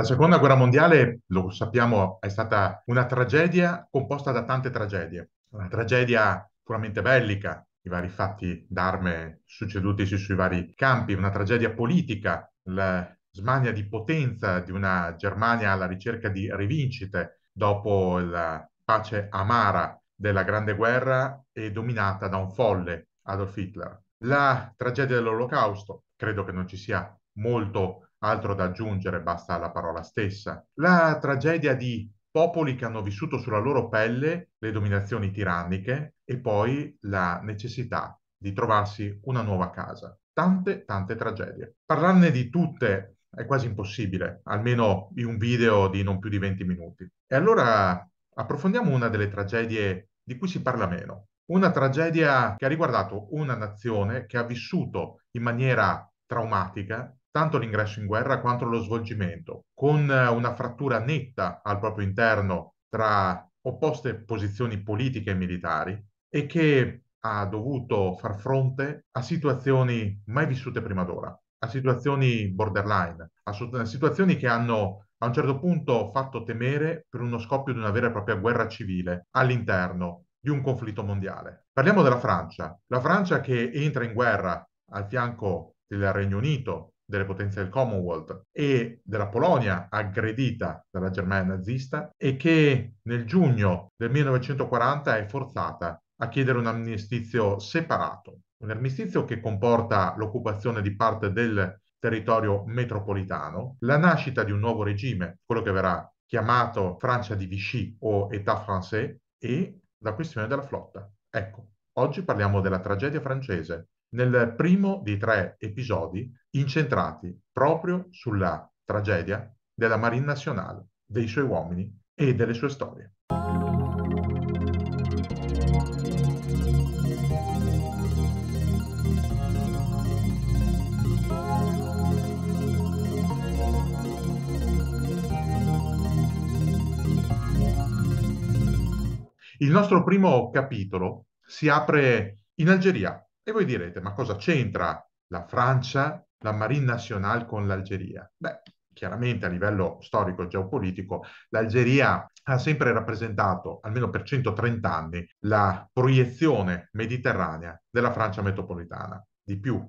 La seconda guerra mondiale, lo sappiamo, è stata una tragedia composta da tante tragedie. Una tragedia puramente bellica, i vari fatti d'arme succedutisi sui vari campi, una tragedia politica, la smania di potenza di una Germania alla ricerca di rivincite dopo la pace amara della Grande Guerra e dominata da un folle Adolf Hitler. La tragedia dell'Olocausto, credo che non ci sia molto altro da aggiungere, basta la parola stessa. La tragedia di popoli che hanno vissuto sulla loro pelle le dominazioni tiranniche e poi la necessità di trovarsi una nuova casa. Tante, tante tragedie. Parlarne di tutte è quasi impossibile, almeno in un video di non più di 20 minuti. E allora approfondiamo una delle tragedie di cui si parla meno. Una tragedia che ha riguardato una nazione che ha vissuto in maniera traumatica tanto l'ingresso in guerra quanto lo svolgimento, con eh, una frattura netta al proprio interno tra opposte posizioni politiche e militari e che ha dovuto far fronte a situazioni mai vissute prima d'ora, a situazioni borderline, a eh, situazioni che hanno a un certo punto fatto temere per uno scoppio di una vera e propria guerra civile all'interno di un conflitto mondiale. Parliamo della Francia, la Francia che entra in guerra al fianco del Regno Unito delle potenze del Commonwealth e della Polonia aggredita dalla Germania nazista e che nel giugno del 1940 è forzata a chiedere un armistizio separato, un armistizio che comporta l'occupazione di parte del territorio metropolitano, la nascita di un nuovo regime, quello che verrà chiamato Francia di Vichy o État français, e la questione della flotta. Ecco, oggi parliamo della tragedia francese, nel primo di tre episodi incentrati proprio sulla tragedia della Marine Nazionale, dei suoi uomini e delle sue storie. Il nostro primo capitolo si apre in Algeria, e voi direte, ma cosa c'entra la Francia, la Marine Nationale con l'Algeria? Beh, chiaramente a livello storico e geopolitico, l'Algeria ha sempre rappresentato, almeno per 130 anni, la proiezione mediterranea della Francia metropolitana. Di più,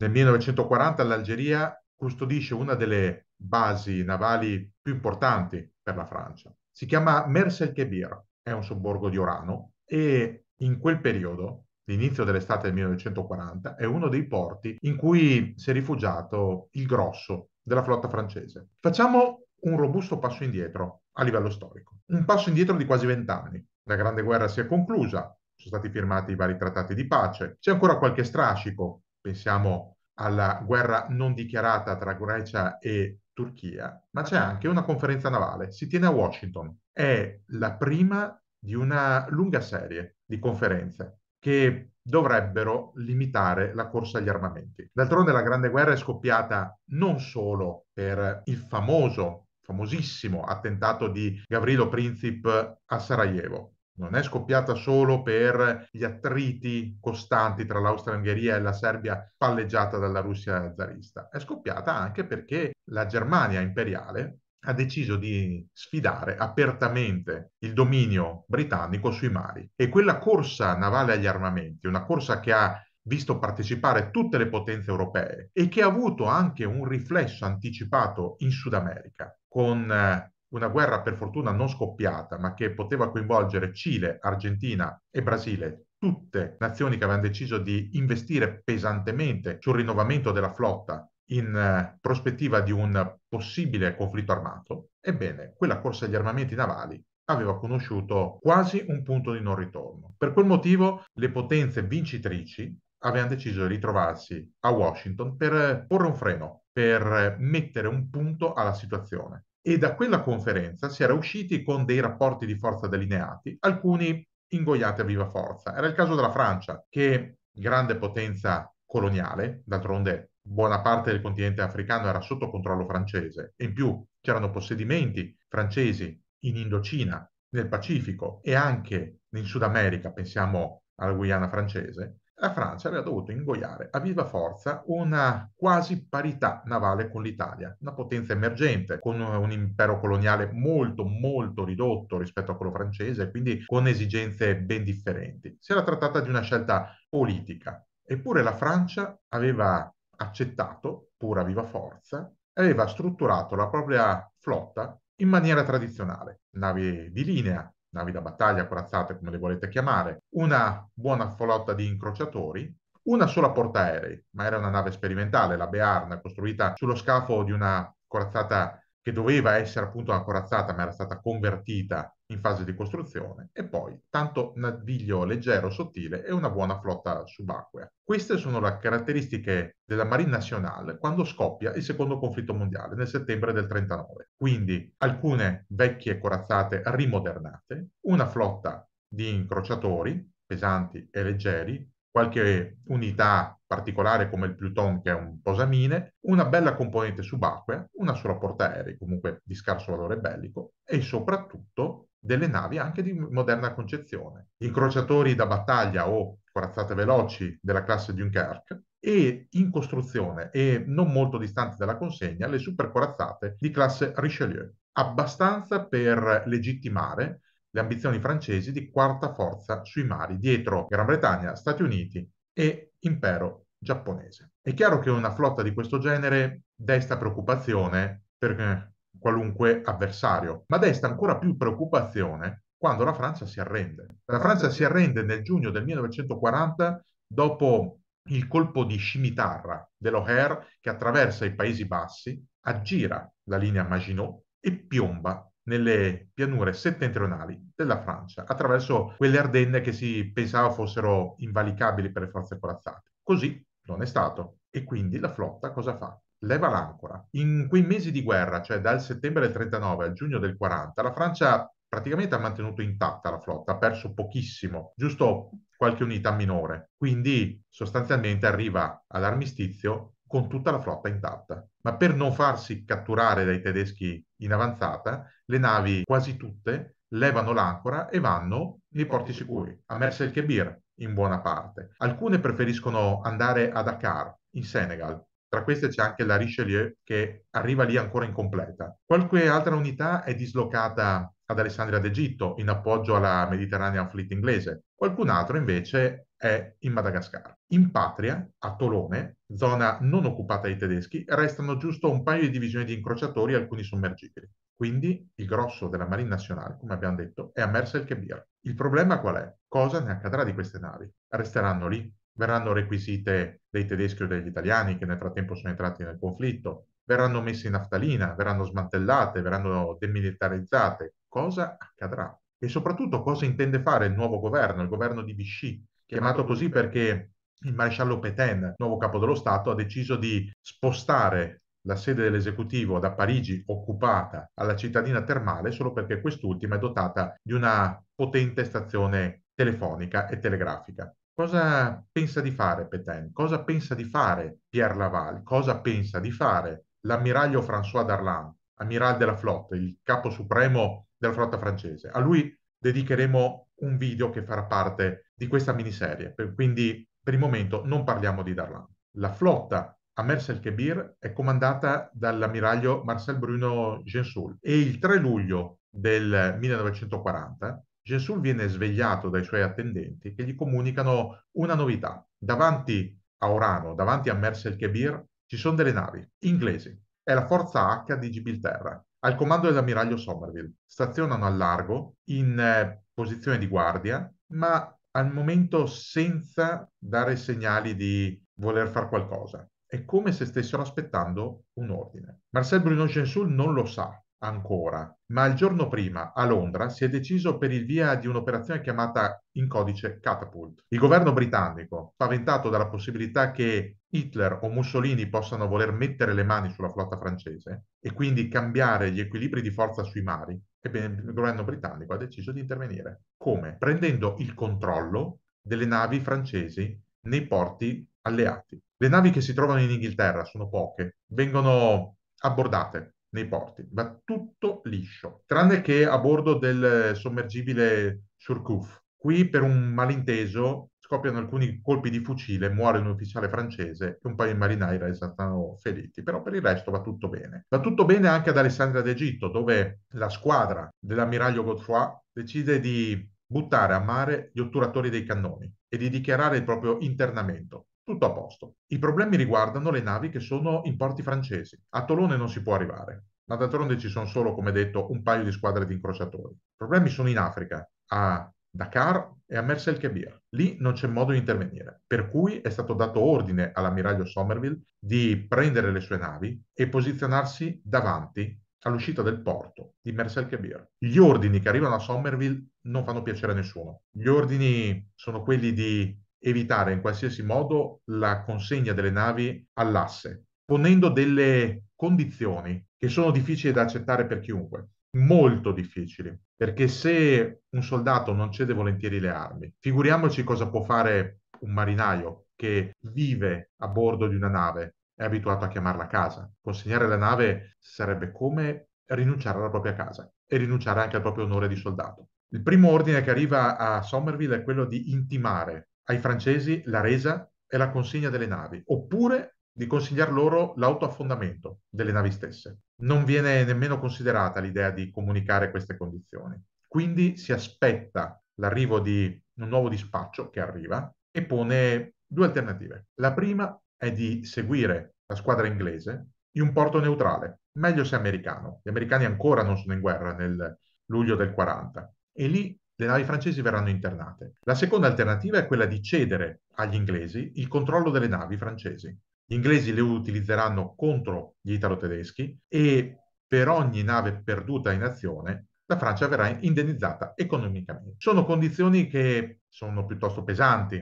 nel 1940 l'Algeria custodisce una delle basi navali più importanti per la Francia. Si chiama Mersel el Kebir, è un sobborgo di Orano e in quel periodo l'inizio dell'estate del 1940, è uno dei porti in cui si è rifugiato il grosso della flotta francese. Facciamo un robusto passo indietro a livello storico, un passo indietro di quasi vent'anni. La Grande Guerra si è conclusa, sono stati firmati i vari trattati di pace, c'è ancora qualche strascico, pensiamo alla guerra non dichiarata tra Grecia e Turchia, ma c'è anche una conferenza navale, si tiene a Washington, è la prima di una lunga serie di conferenze che dovrebbero limitare la corsa agli armamenti. D'altronde la Grande Guerra è scoppiata non solo per il famoso, famosissimo attentato di Gavrilo Princip a Sarajevo, non è scoppiata solo per gli attriti costanti tra l'Austria-Ungheria e la Serbia palleggiata dalla Russia zarista, è scoppiata anche perché la Germania imperiale ha deciso di sfidare apertamente il dominio britannico sui mari e quella corsa navale agli armamenti, una corsa che ha visto partecipare tutte le potenze europee e che ha avuto anche un riflesso anticipato in Sud America con eh, una guerra per fortuna non scoppiata, ma che poteva coinvolgere Cile, Argentina e Brasile, tutte nazioni che avevano deciso di investire pesantemente sul rinnovamento della flotta in eh, prospettiva di un possibile conflitto armato, ebbene, quella corsa agli armamenti navali aveva conosciuto quasi un punto di non ritorno. Per quel motivo le potenze vincitrici avevano deciso di ritrovarsi a Washington per porre un freno, per mettere un punto alla situazione. E da quella conferenza si era usciti con dei rapporti di forza delineati, alcuni ingoiati a viva forza. Era il caso della Francia, che grande potenza coloniale, d'altronde buona parte del continente africano era sotto controllo francese e in più c'erano possedimenti francesi in Indocina, nel Pacifico e anche in Sud America, pensiamo alla Guyana francese, la Francia aveva dovuto ingoiare a viva forza una quasi parità navale con l'Italia, una potenza emergente, con un impero coloniale molto molto ridotto rispetto a quello francese, quindi con esigenze ben differenti. Si era trattata di una scelta politica, eppure la Francia aveva accettato, pur a viva forza, aveva strutturato la propria flotta in maniera tradizionale. Navi di linea, navi da battaglia, corazzate come le volete chiamare, una buona flotta di incrociatori, una sola portaerei, ma era una nave sperimentale, la Bearn, costruita sullo scafo di una corazzata che doveva essere appunto una corazzata ma era stata convertita in fase di costruzione e poi tanto naviglio leggero, sottile e una buona flotta subacquea. Queste sono le caratteristiche della Marine Nationale quando scoppia il secondo conflitto mondiale nel settembre del 39. Quindi alcune vecchie corazzate rimodernate, una flotta di incrociatori pesanti e leggeri qualche unità particolare come il Pluton che è un posamine, una bella componente subacquea, una sola portaerei comunque di scarso valore bellico e soprattutto delle navi anche di moderna concezione, incrociatori da battaglia o corazzate veloci della classe Dunkerque e in costruzione e non molto distanti dalla consegna le supercorazzate di classe Richelieu, abbastanza per legittimare le ambizioni francesi di quarta forza sui mari, dietro Gran Bretagna, Stati Uniti e impero giapponese. È chiaro che una flotta di questo genere desta preoccupazione per eh, qualunque avversario, ma desta ancora più preoccupazione quando la Francia si arrende. La Francia si arrende nel giugno del 1940 dopo il colpo di scimitarra dell'O'Hare che attraversa i Paesi Bassi, aggira la linea Maginot e piomba nelle pianure settentrionali della Francia, attraverso quelle Ardenne che si pensava fossero invalicabili per le forze corazzate. Così non è stato. E quindi la flotta cosa fa? leva l'ancora. In quei mesi di guerra, cioè dal settembre del 39 al giugno del 40, la Francia praticamente ha mantenuto intatta la flotta, ha perso pochissimo, giusto qualche unità minore. Quindi sostanzialmente arriva all'armistizio con tutta la flotta intatta. Ma per non farsi catturare dai tedeschi in avanzata, le navi quasi tutte levano l'ancora e vanno nei porti sicuri, a Mersa el Kebir in buona parte. Alcune preferiscono andare a Dakar, in Senegal. Tra queste c'è anche la Richelieu che arriva lì ancora incompleta. Qualche altra unità è dislocata ad Alessandria d'Egitto in appoggio alla Mediterranean Fleet inglese. Qualcun altro invece è in Madagascar. In patria, a Tolone, zona non occupata dai tedeschi, restano giusto un paio di divisioni di incrociatori e alcuni sommergibili. Quindi il grosso della Marine Nazionale, come abbiamo detto, è a Mersel il Kebir. Il problema qual è? Cosa ne accadrà di queste navi? Resteranno lì? Verranno requisite dei tedeschi o degli italiani che nel frattempo sono entrati nel conflitto? Verranno messe in naftalina? Verranno smantellate? Verranno demilitarizzate? Cosa accadrà? E soprattutto cosa intende fare il nuovo governo, il governo di Vichy, chiamato così perché il maresciallo Petain, nuovo capo dello Stato, ha deciso di spostare la sede dell'esecutivo da Parigi occupata alla cittadina termale solo perché quest'ultima è dotata di una potente stazione telefonica e telegrafica. Cosa pensa di fare Petain? Cosa pensa di fare Pierre Laval? Cosa pensa di fare l'ammiraglio François Darlan, ammiraglio della flotta, il capo supremo della flotta francese? A lui dedicheremo un video che farà parte di questa miniserie, quindi per il momento non parliamo di Darlan. La flotta a Merselkebir è comandata dall'ammiraglio Marcel Bruno Gensoul e il 3 luglio del 1940 Gensoul viene svegliato dai suoi attendenti che gli comunicano una novità. Davanti a Orano, davanti a Merselkebir, ci sono delle navi inglesi. È la forza H di Gibilterra, al comando dell'ammiraglio Somerville. Stazionano al largo, in eh, posizione di guardia, ma al momento senza dare segnali di voler fare qualcosa è come se stessero aspettando un ordine. Marcel Bruno Gensoul non lo sa ancora, ma il giorno prima a Londra si è deciso per il via di un'operazione chiamata in codice Catapult. Il governo britannico, spaventato dalla possibilità che Hitler o Mussolini possano voler mettere le mani sulla flotta francese e quindi cambiare gli equilibri di forza sui mari, ebbene il governo britannico ha deciso di intervenire. Come? Prendendo il controllo delle navi francesi nei porti alleati. Le navi che si trovano in Inghilterra sono poche, vengono abbordate nei porti, va tutto liscio, tranne che a bordo del sommergibile Surcouf. Qui per un malinteso scoppiano alcuni colpi di fucile, muore un ufficiale francese e un paio di marinai restano feriti, però per il resto va tutto bene. Va tutto bene anche ad Alessandria d'Egitto, dove la squadra dell'ammiraglio Godefroy decide di buttare a mare gli otturatori dei cannoni e di dichiarare il proprio internamento tutto a posto. I problemi riguardano le navi che sono in porti francesi. A Tolone non si può arrivare, ma d'altronde ci sono solo, come detto, un paio di squadre di incrociatori. I problemi sono in Africa, a Dakar e a Mersa el Lì non c'è modo di intervenire, per cui è stato dato ordine all'ammiraglio Somerville di prendere le sue navi e posizionarsi davanti all'uscita del porto di Mersa el Gli ordini che arrivano a Somerville non fanno piacere a nessuno. Gli ordini sono quelli di evitare in qualsiasi modo la consegna delle navi all'asse, ponendo delle condizioni che sono difficili da accettare per chiunque, molto difficili, perché se un soldato non cede volentieri le armi, figuriamoci cosa può fare un marinaio che vive a bordo di una nave, è abituato a chiamarla casa. Consegnare la nave sarebbe come rinunciare alla propria casa e rinunciare anche al proprio onore di soldato. Il primo ordine che arriva a Somerville è quello di intimare ai francesi la resa e la consegna delle navi, oppure di consigliar loro l'autoaffondamento delle navi stesse. Non viene nemmeno considerata l'idea di comunicare queste condizioni. Quindi si aspetta l'arrivo di un nuovo dispaccio che arriva e pone due alternative. La prima è di seguire la squadra inglese in un porto neutrale, meglio se americano. Gli americani ancora non sono in guerra nel luglio del 40 e lì le navi francesi verranno internate. La seconda alternativa è quella di cedere agli inglesi il controllo delle navi francesi. Gli inglesi le utilizzeranno contro gli italo-tedeschi e per ogni nave perduta in azione la Francia verrà indennizzata economicamente. Sono condizioni che sono piuttosto pesanti,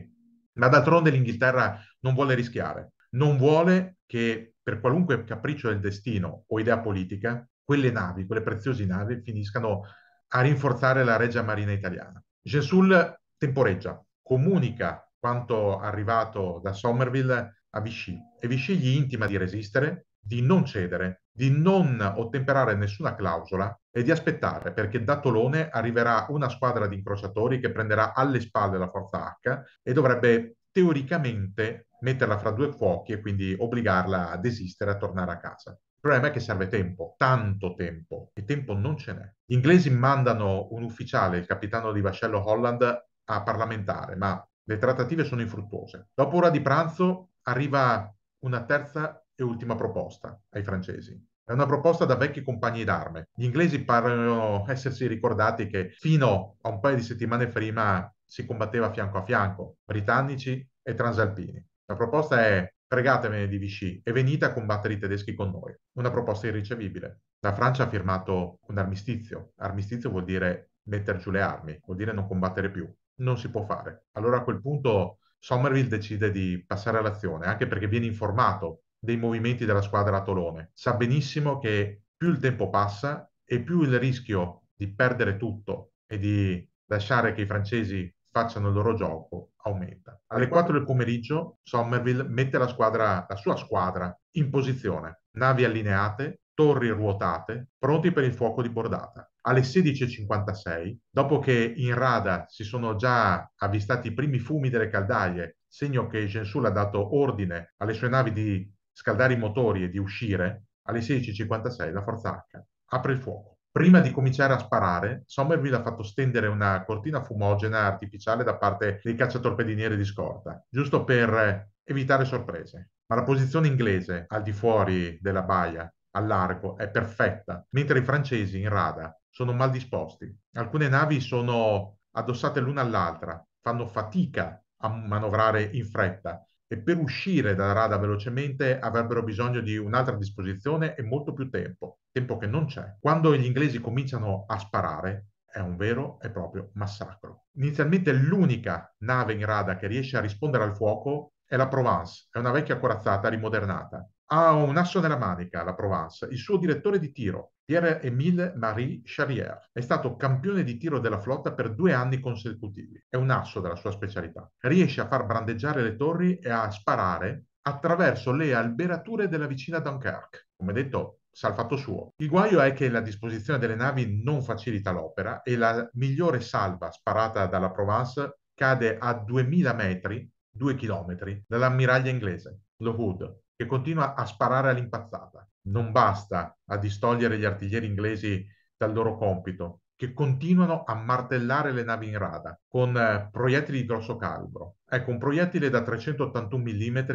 ma d'altronde l'Inghilterra non vuole rischiare, non vuole che per qualunque capriccio del destino o idea politica quelle navi, quelle preziose navi, finiscano a rinforzare la Regia Marina italiana. Gesul temporeggia, comunica quanto arrivato da Somerville a Vichy e Vichy gli intima di resistere, di non cedere, di non ottemperare nessuna clausola e di aspettare perché da Tolone arriverà una squadra di incrociatori che prenderà alle spalle la forza H e dovrebbe teoricamente metterla fra due fuochi e quindi obbligarla a desistere a tornare a casa. Il problema è che serve tempo, tanto tempo, e tempo non ce n'è. Gli inglesi mandano un ufficiale, il capitano di vascello Holland, a parlamentare, ma le trattative sono infruttuose. Dopo ora di pranzo arriva una terza e ultima proposta ai francesi. È una proposta da vecchi compagni d'arme. Gli inglesi parlano essersi ricordati che fino a un paio di settimane prima si combatteva fianco a fianco, britannici e transalpini. La proposta è pregatevene di Vichy e venite a combattere i tedeschi con noi. Una proposta irricevibile. La Francia ha firmato un armistizio. Armistizio vuol dire mettere giù le armi, vuol dire non combattere più. Non si può fare. Allora a quel punto Somerville decide di passare all'azione, anche perché viene informato dei movimenti della squadra a Tolone. Sa benissimo che più il tempo passa e più il rischio di perdere tutto e di lasciare che i francesi facciano il loro gioco aumenta. Alle 4 del pomeriggio Somerville mette la, squadra, la sua squadra in posizione, navi allineate, torri ruotate, pronti per il fuoco di bordata. Alle 16.56, dopo che in rada si sono già avvistati i primi fumi delle caldaie, segno che Gensul ha dato ordine alle sue navi di scaldare i motori e di uscire, alle 16.56 la forza H apre il fuoco. Prima di cominciare a sparare, Somerville ha fatto stendere una cortina fumogena artificiale da parte dei cacciatorpediniere di scorta, giusto per evitare sorprese. Ma la posizione inglese, al di fuori della baia, al largo, è perfetta, mentre i francesi in rada sono mal disposti. Alcune navi sono addossate l'una all'altra, fanno fatica a manovrare in fretta e per uscire dalla rada velocemente avrebbero bisogno di un'altra disposizione e molto più tempo, tempo che non c'è. Quando gli inglesi cominciano a sparare, è un vero e proprio massacro. Inizialmente l'unica nave in rada che riesce a rispondere al fuoco è la Provence, è una vecchia corazzata rimodernata ha un asso nella manica la Provence. Il suo direttore di tiro, Pierre-Émile Marie Charrière, è stato campione di tiro della flotta per due anni consecutivi. È un asso della sua specialità. Riesce a far brandeggiare le torri e a sparare attraverso le alberature della vicina Dunkerque. Come detto, sa il fatto suo. Il guaio è che la disposizione delle navi non facilita l'opera e la migliore salva sparata dalla Provence cade a 2000 metri, 2 km, dall'ammiraglia inglese, lo Hood, che continua a sparare all'impazzata. Non basta a distogliere gli artiglieri inglesi dal loro compito, che continuano a martellare le navi in rada con eh, proiettili di grosso calibro. Ecco, un proiettile da 381 mm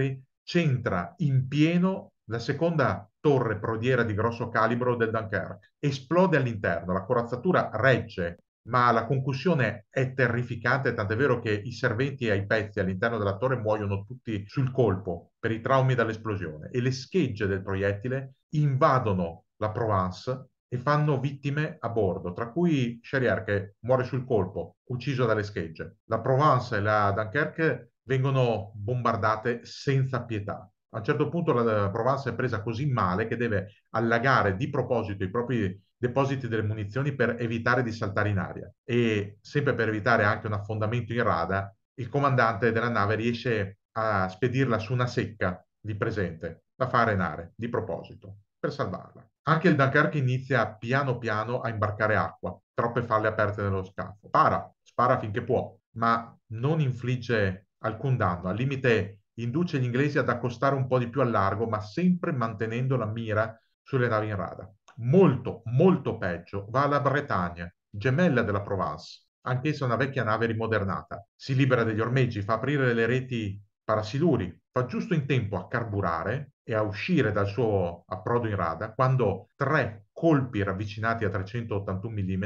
centra in pieno la seconda torre prodiera di grosso calibro del Dunkerque. Esplode all'interno, la corazzatura regge ma la concussione è terrificante, tant'è vero che i serventi ai pezzi all'interno della torre muoiono tutti sul colpo per i traumi dall'esplosione e le schegge del proiettile invadono la Provence e fanno vittime a bordo, tra cui Charrier che muore sul colpo, ucciso dalle schegge. La Provence e la Dunkerque vengono bombardate senza pietà. A un certo punto la Provence è presa così male che deve allagare di proposito i propri depositi delle munizioni per evitare di saltare in aria e sempre per evitare anche un affondamento in rada, il comandante della nave riesce a spedirla su una secca di presente da far arenare di proposito per salvarla. Anche il Dunkerque inizia piano piano a imbarcare acqua, troppe falle aperte nello scafo. Para, spara finché può, ma non infligge alcun danno. Al limite induce gli inglesi ad accostare un po' di più al largo, ma sempre mantenendo la mira sulle navi in rada molto, molto peggio va alla Bretagna, gemella della Provence, anch'essa una vecchia nave rimodernata. Si libera degli ormeggi, fa aprire le reti parasiluri, fa giusto in tempo a carburare e a uscire dal suo approdo in rada quando tre colpi ravvicinati a 381 mm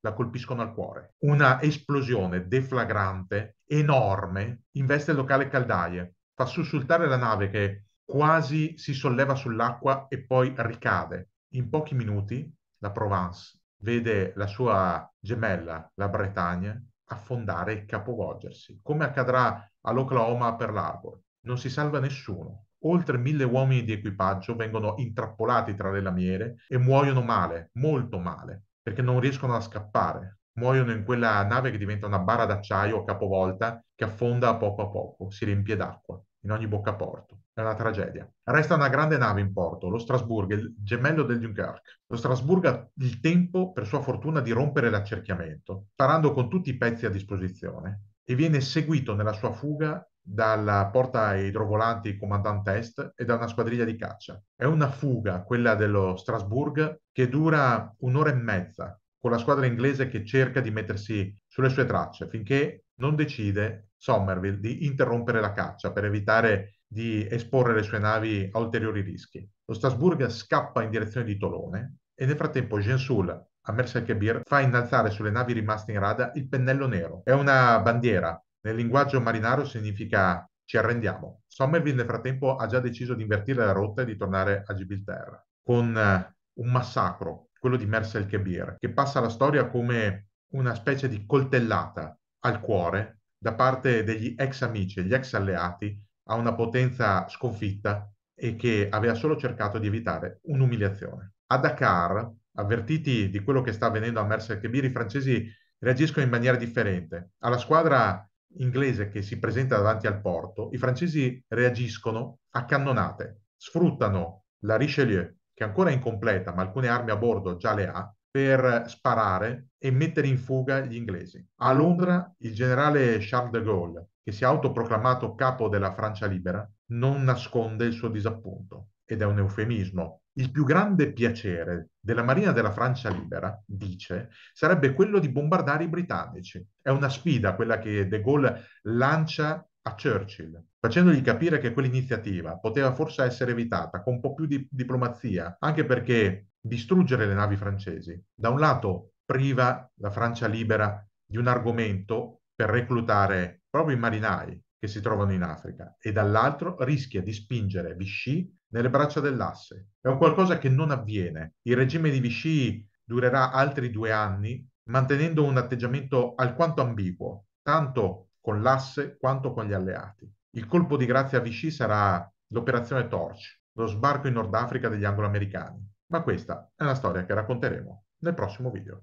la colpiscono al cuore. Una esplosione deflagrante, enorme, investe il locale caldaie, fa sussultare la nave che quasi si solleva sull'acqua e poi ricade. In pochi minuti la Provence vede la sua gemella, la Bretagna, affondare e capovolgersi, come accadrà all'Oklahoma per l'Arbor. Non si salva nessuno. Oltre mille uomini di equipaggio vengono intrappolati tra le lamiere e muoiono male, molto male, perché non riescono a scappare. Muoiono in quella nave che diventa una bara d'acciaio capovolta che affonda a poco a poco, si riempie d'acqua in ogni boccaporto dalla tragedia. Resta una grande nave in porto, lo Strasburgo, il gemello del Dunkirk. Lo Strasburgo ha il tempo, per sua fortuna, di rompere l'accerchiamento, sparando con tutti i pezzi a disposizione, e viene seguito nella sua fuga dalla porta idrovolanti comandante est e da una squadriglia di caccia. È una fuga, quella dello Strasburg, che dura un'ora e mezza, con la squadra inglese che cerca di mettersi sulle sue tracce, finché non decide Somerville di interrompere la caccia per evitare di esporre le sue navi a ulteriori rischi. Lo Strasburg scappa in direzione di Tolone e nel frattempo Gensul, a Merselkebir fa innalzare sulle navi rimaste in rada il pennello nero. È una bandiera. Nel linguaggio marinaro significa ci arrendiamo. Somerville nel frattempo ha già deciso di invertire la rotta e di tornare a Gibilterra, con eh, un massacro, quello di Merselkebir, che passa alla storia come una specie di coltellata al cuore da parte degli ex amici, gli ex alleati a una potenza sconfitta e che aveva solo cercato di evitare un'umiliazione. A Dakar, avvertiti di quello che sta avvenendo a Mercer-Kebir, i francesi reagiscono in maniera differente. Alla squadra inglese che si presenta davanti al porto, i francesi reagiscono a cannonate, sfruttano la Richelieu, che ancora è incompleta, ma alcune armi a bordo già le ha, per sparare e mettere in fuga gli inglesi. A Londra il generale Charles de Gaulle che si è autoproclamato capo della Francia libera, non nasconde il suo disappunto, ed è un eufemismo. Il più grande piacere della Marina della Francia libera, dice, sarebbe quello di bombardare i britannici. È una sfida quella che De Gaulle lancia a Churchill, facendogli capire che quell'iniziativa poteva forse essere evitata con un po' più di diplomazia, anche perché distruggere le navi francesi, da un lato priva la Francia libera di un argomento per reclutare proprio i marinai che si trovano in Africa e dall'altro rischia di spingere Vichy nelle braccia dell'asse. È un qualcosa che non avviene. Il regime di Vichy durerà altri due anni mantenendo un atteggiamento alquanto ambiguo, tanto con l'asse quanto con gli alleati. Il colpo di grazia a Vichy sarà l'operazione Torch, lo sbarco in Nord Africa degli angloamericani. Ma questa è una storia che racconteremo nel prossimo video.